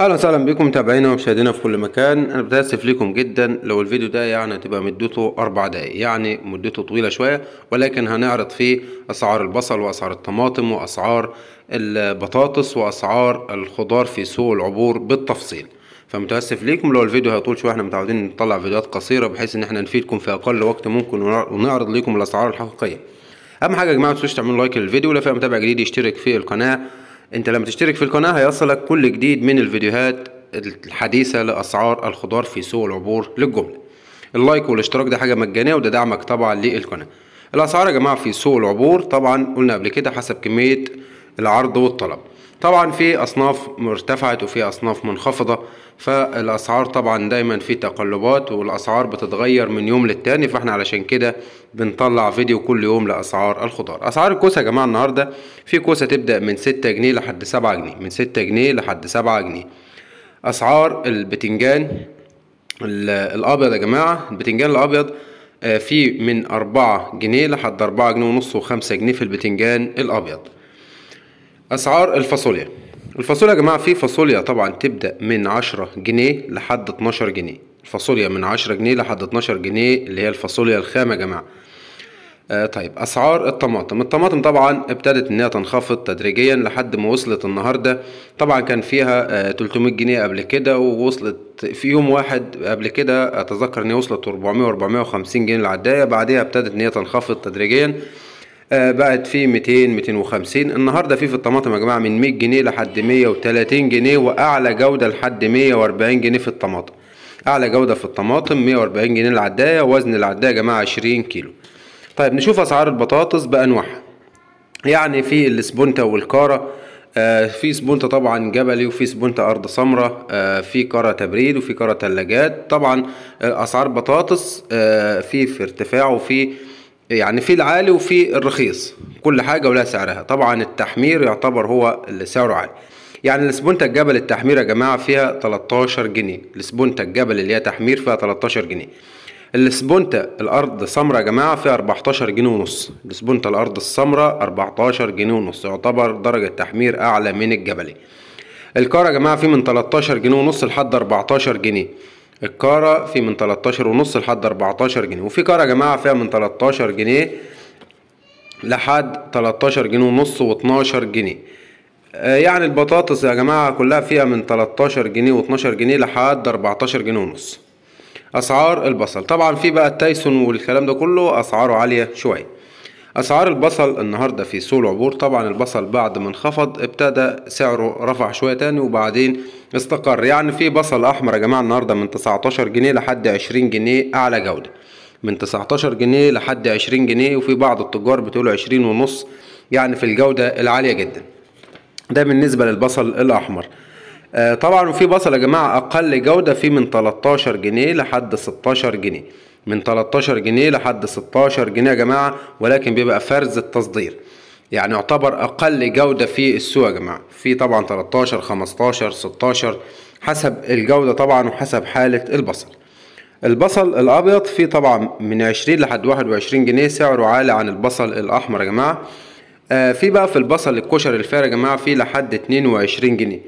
اهلا وسهلا بكم متابعينا ومشاهدينا في كل مكان انا بتاسف لكم جدا لو الفيديو ده يعني هتبقى مدته اربع دقايق يعني مدته طويله شويه ولكن هنعرض فيه اسعار البصل واسعار الطماطم واسعار البطاطس واسعار الخضار في سوق العبور بالتفصيل فمتاسف ليكم لو الفيديو هيطول شويه احنا متعودين نطلع فيديوهات قصيره بحيث ان احنا نفيدكم في اقل وقت ممكن ونعرض لكم الاسعار الحقيقيه اهم حاجه يا جماعه ما تنسوش تعملوا لايك للفيديو ولو في متابع جديد يشترك في القناه انت لما تشترك في القناة هيصلك كل جديد من الفيديوهات الحديثة لأسعار الخضار في سوق العبور للجملة اللايك والاشتراك ده حاجة مجانية وده دعمك طبعا للقناة الأسعار يا جماعة في سوق العبور طبعا قلنا قبل كده حسب كمية العرض والطلب طبعا في أصناف ارتفعت وفي أصناف منخفضة فالأسعار طبعا دايما في تقلبات والأسعار بتتغير من يوم للتاني فاحنا علشان كده بنطلع فيديو كل يوم لأسعار الخضار أسعار الكوسة يا جماعة النهاردة في كوسة تبدأ من 6 جنيه لحد 7 جنيه من 6 جنيه لحد 7 جنيه أسعار البتنجان الأبيض يا جماعة البتنجان الأبيض آه، في من أربعة جنيه لحد أربعة جنيه ونص وخمسة جنيه في البتنجان الأبيض اسعار الفاصوليا الفاصوليا يا جماعه في فاصوليا طبعا تبدا من عشرة جنيه لحد اتناشر جنيه الفاصوليا من عشرة جنيه لحد اتناشر جنيه اللي هي الفاصوليا الخام يا جماعه آه طيب اسعار الطماطم الطماطم طبعا ابتدت ان هي تنخفض تدريجيا لحد ما وصلت النهارده طبعا كان فيها آه 300 جنيه قبل كده ووصلت في يوم واحد قبل كده اتذكر ان هي وصلت 400 450 جنيه العدايه بعدها ابتدت ان هي تنخفض تدريجيا آه، بقت في 200 250 النهارده في في الطماطم يا جماعه من 100 جنيه لحد 130 جنيه واعلى جوده لحد 140 جنيه في الطماطم اعلى جوده في الطماطم 140 جنيه العدايه وزن العدايه يا جماعه 20 كيلو طيب نشوف اسعار البطاطس بانواعها يعني في السبونته والكاره آه في سبونته طبعا جبلي وفي سبونته ارض سمراء آه في كرة تبريد وفي كرة ثلاجات طبعا آه اسعار بطاطس آه، في في ارتفاع وفي يعني في العالي وفي الرخيص كل حاجة ولها سعرها طبعا التحمير يعتبر هو اللي سعره عالي يعني الاسبونتا الجبل التحمير يا جماعة فيها 13 جنيه الاسبونتا الجبل اللي هي تحمير فيها 13 جنيه الاسبونتا الارض سمراء يا جماعه فيها 14 جنيه ونص الاسبونتا الارض السمراء 14 جنيه ونص يعتبر درجه تحمير اعلى من الجبلي الكار يا جماعه فيه من 13 جنيه ونص لحد 14 جنيه الكارة في من 13 ونص لحد 14 جنيه وفي كارة يا جماعة فيها من 13 جنيه لحد 13 جنيه ونص و12 جنيه آه، يعني البطاطس يا جماعة كلها فيها من 13 جنيه و12 جنيه لحد 14 جنيه ونص اسعار البصل طبعا في بقى التايسون والكلام ده كله اسعاره عالية شوية أسعار البصل النهاردة في سوق العبور طبعا البصل بعد ما انخفض ابتدى سعره رفع شوية تاني وبعدين استقر يعني في بصل أحمر يا جماعة النهاردة من 19 جنيه لحد 20 جنيه أعلى جودة من 19 جنيه لحد 20 جنيه وفي بعض التجار بتقول 20 ونص يعني في الجودة العالية جدا ده بالنسبة للبصل الأحمر آه، طبعا وفي بصل يا جماعه اقل جوده في من 13 جنيه لحد 16 جنيه من 13 جنيه لحد 16 جنيه يا جماعه ولكن بيبقى فرز التصدير يعني يعتبر اقل جوده في السوق يا جماعه في طبعا 13 15 16 حسب الجوده طبعا وحسب حاله البصل البصل الابيض في طبعا من 20 لحد 21 جنيه سعره عالي عن البصل الاحمر يا جماعه آه، في بقى في البصل الكشري الفارغ يا جماعه في لحد 22 جنيه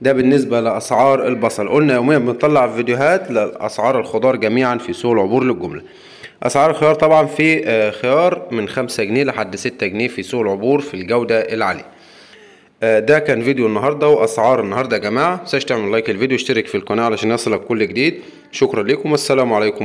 ده بالنسبة لأسعار البصل قلنا يوميا بنطلع فيديوهات لأسعار الخضار جميعا في سوق العبور للجملة أسعار الخيار طبعا في آه، خيار من خمسة جنيه لحد ستة جنيه في سوق العبور في الجودة العالية آه، ده كان فيديو النهاردة وأسعار النهاردة يا جماعة متنساش تعمل لايك الفيديو اشترك في القناة علشان يصلك كل جديد شكرا لكم والسلام عليكم